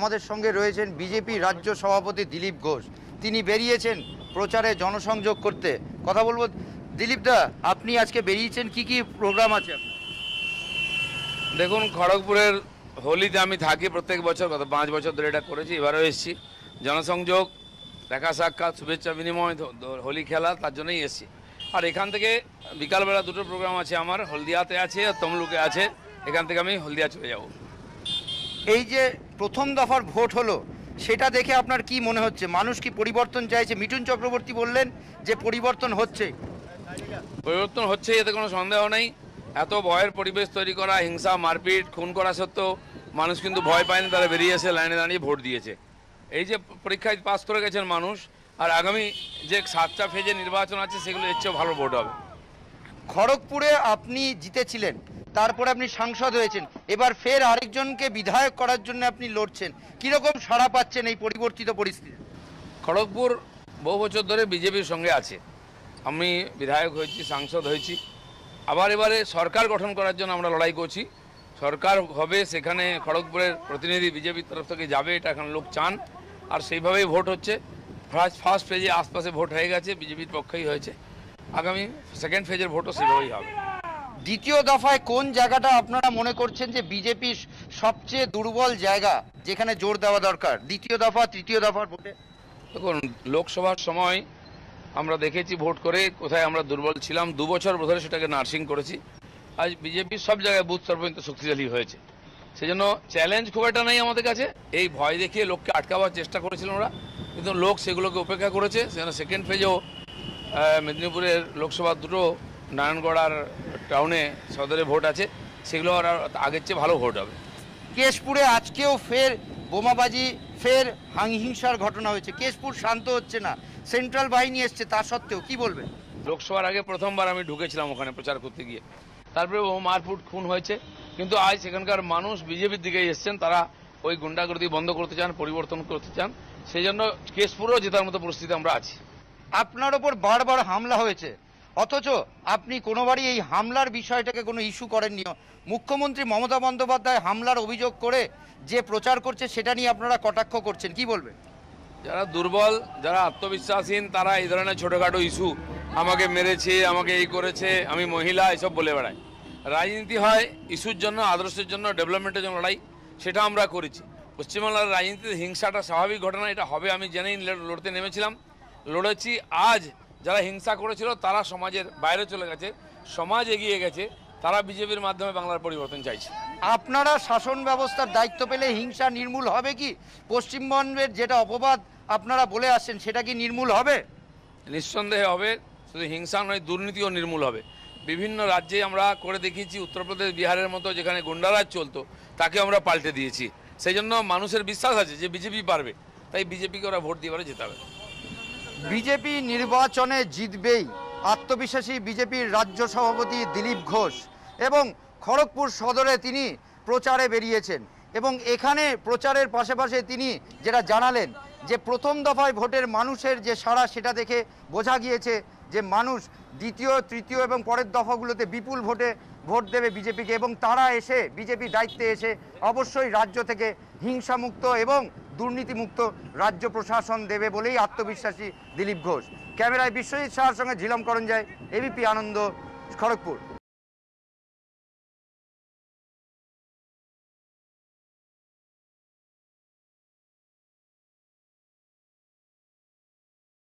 আমাদের সঙ্গে রয়েছেন বিজেপি রাজ্য সভাপতি দিলীপ ঘোষ তিনি বেরিয়েছেন প্রচারে জনসংযোগ করতে কথা বলবো দিলীপ দা আপনি আজকে বেরিয়েছেন কি কি প্রোগ্রাম আছে দেখুন খড়গপুরের হোলিতে আমি থাকি প্রত্যেক বছর গত পাঁচ বছর ধরে এটা করেছি এবারও এসেছি জনসংযোগ দেখা সাক্ষাৎ শুভেচ্ছা বিনিময় হোলি খেলা তার জন্যই এসেছি আর এখান থেকে বিকালবেলা দুটো প্রোগ্রাম আছে আমার হলদিয়াতে আছে আর তমলুকে আছে এখান থেকে আমি হলদিয়া চলে যাব এই যে প্রথম দফার ভোট হলো সেটা দেখে আপনার কি মনে হচ্ছে মানুষ কি পরিবর্তন চাইছে মিঠুন চক্রবর্তী বললেন যে পরিবর্তন হচ্ছে পরিবর্তন হচ্ছে এতে কোনো সন্দেহ নেই এত ভয়ের পরিবেশ তৈরি করা হিংসা মারপিট খুন করা সত্ত্বেও মানুষ কিন্তু ভয় পায়নি তারা বেরিয়ে এসে লাইনে দাঁড়িয়ে ভোট দিয়েছে এই যে পরীক্ষায় পাস করে গেছেন মানুষ আর আগামী যে সাতটা ফেজে নির্বাচন আছে সেগুলো এর চেয়েও ভালো ভোট হবে খড়গপুরে আপনি জিতেছিলেন তারপরে আপনি সাংসদ হয়েছেন এবার ফের আরেকজনকে বিধায়ক করার জন্য আপনি লড়ছেন কীরকম সাড়া পাচ্ছেন এই পরিবর্তিত পরিস্থিতি খড়গপুর বহু বছর ধরে বিজেপির সঙ্গে আছে আমি বিধায়ক হয়েছি সাংসদ হয়েছি আবার এবারে সরকার গঠন করার জন্য আমরা লড়াই করছি সরকার হবে সেখানে খড়গপুরের প্রতিনিধি বিজেপির তরফ থেকে যাবে এটা এখন লোক চান আর সেইভাবেই ভোট হচ্ছে ফার্স্ট ফার্স্ট ফেজে আশপাশে ভোট হয়ে গেছে বিজেপির পক্ষেই হয়েছে আগামী সেকেন্ড ফেজের ভোটও সেভাবেই হবে দ্বিতীয় দফায় কোন জায়গাটা আপনারা মনে করছেন যে বিজেপি সবচেয়ে দুর্বল জায়গা যেখানে জোর দেওয়া দরকার দ্বিতীয় দফা তৃতীয় দফার ভোটে দেখুন লোকসভার সময় আমরা দেখেছি ভোট করে কোথায় আমরা দুর্বল ছিলাম দু বছর ধরে সেটাকে নার্সিং করেছি আজ বিজেপি সব জায়গায় বুথ স্তর পর্যন্ত শক্তিশালী হয়েছে সেজন্য চ্যালেঞ্জ খুব একটা নেই আমাদের কাছে এই ভয় দেখিয়ে লোককে আটকাবার চেষ্টা করেছিল ওরা কিন্তু লোক সেগুলোকে উপেক্ষা করেছে সেখানে সেকেন্ড ফেজেও মেদিনীপুরের লোকসভা দুটো নারায়ণগড় আর টাউনে সদরে ভোট আছে সেগুলো আর আগের চেয়ে ভালো ভোট হবে কেশপুরে আজকেও ফের বোমাবাজি ফের হাংহিংসার ঘটনা হয়েছে কেশপুর শান্ত হচ্ছে না সেন্ট্রাল বাহিনী এসছে তা সত্ত্বেও কি বলবেন লোকসভার আগে প্রথমবার আমি ঢুকেছিলাম ওখানে প্রচার করতে গিয়ে তারপরে ও মারফুট খুন হয়েছে কিন্তু আজ সেখানকার মানুষ বিজেপির দিকে এসছেন তারা ওই গুন্ডাগর্দি বন্ধ করতে চান পরিবর্তন করতে চান সেই জন্য কেশপুরেও জেতার মতো পরিস্থিতি আমরা আছি আপনার ওপর বারবার হামলা হয়েছে অথচ আপনি কোনোবারই এই হামলার বিষয়টাকে কোনো ইস্যু করেননি মুখ্যমন্ত্রী মমতা বন্দ্যোপাধ্যায় হামলার অভিযোগ করে যে প্রচার করছে সেটা নিয়ে আপনারা কটাক্ষ করছেন কি বলবেন যারা দুর্বল যারা আত্মবিশ্বাসহীন তারা এই ধরনের ছোটোখাটো ইস্যু আমাকে মেরেছে আমাকে এই করেছে আমি মহিলা এসব বলে বেড়াই রাজনীতি হয় ইস্যুর জন্য আদর্শের জন্য ডেভেলপমেন্টের জন্য লড়াই সেটা আমরা করেছি পশ্চিমবাংলার রাজনীতিতে হিংসাটা স্বাভাবিক ঘটনা এটা হবে আমি জেনেই লড়তে নেমেছিলাম লড়েছি আজ যারা হিংসা করেছিল তারা সমাজের বাইরে চলে গেছে সমাজ এগিয়ে গেছে তারা বিজেপির মাধ্যমে বাংলার পরিবর্তন চাইছে আপনারা শাসন ব্যবস্থার দায়িত্ব পেলে হিংসা নির্মূল হবে কি পশ্চিমবঙ্গের যেটা অপবাদ আপনারা বলে আসছেন সেটা কি নির্মূল হবে নিঃসন্দেহে হবে শুধু হিংসা নয় দুর্নীতিও নির্মূল হবে বিভিন্ন রাজ্যে আমরা করে দেখিয়েছি উত্তরপ্রদেশ বিহারের মতো যেখানে গুন্ডারাজ চলতো তাকে আমরা পাল্টে দিয়েছি সেই জন্য মানুষের বিশ্বাস আছে যে বিজেপি পারবে তাই বিজেপিকে ওরা ভোট দিয়ে যেতে হবে বিজেপি নির্বাচনে জিতবেই আত্মবিশ্বাসী বিজেপির রাজ্য সভাপতি দিলীপ ঘোষ এবং খড়গপুর সদরে তিনি প্রচারে বেরিয়েছেন এবং এখানে প্রচারের পাশাপাশি তিনি যেটা জানালেন যে প্রথম দফায় ভোটের মানুষের যে সাড়া সেটা দেখে বোঝা গিয়েছে যে মানুষ দ্বিতীয় তৃতীয় এবং পরের দফাগুলোতে বিপুল ভোটে ভোট দেবে বিজেপিকে এবং তারা এসে বিজেপি দায়িত্বে এসে অবশ্যই রাজ্য থেকে হিংসামুক্ত এবং দুর্নীতিমুক্ত রাজ্য প্রশাসন দেবে বলেই আত্মবিশ্বাসী দিলীপ ঘোষ ক্যামেরায় বিশ্বজিৎ সাহার সঙ্গে ঝিলম করঞ্জায় এবিপি আনন্দ খড়গপুর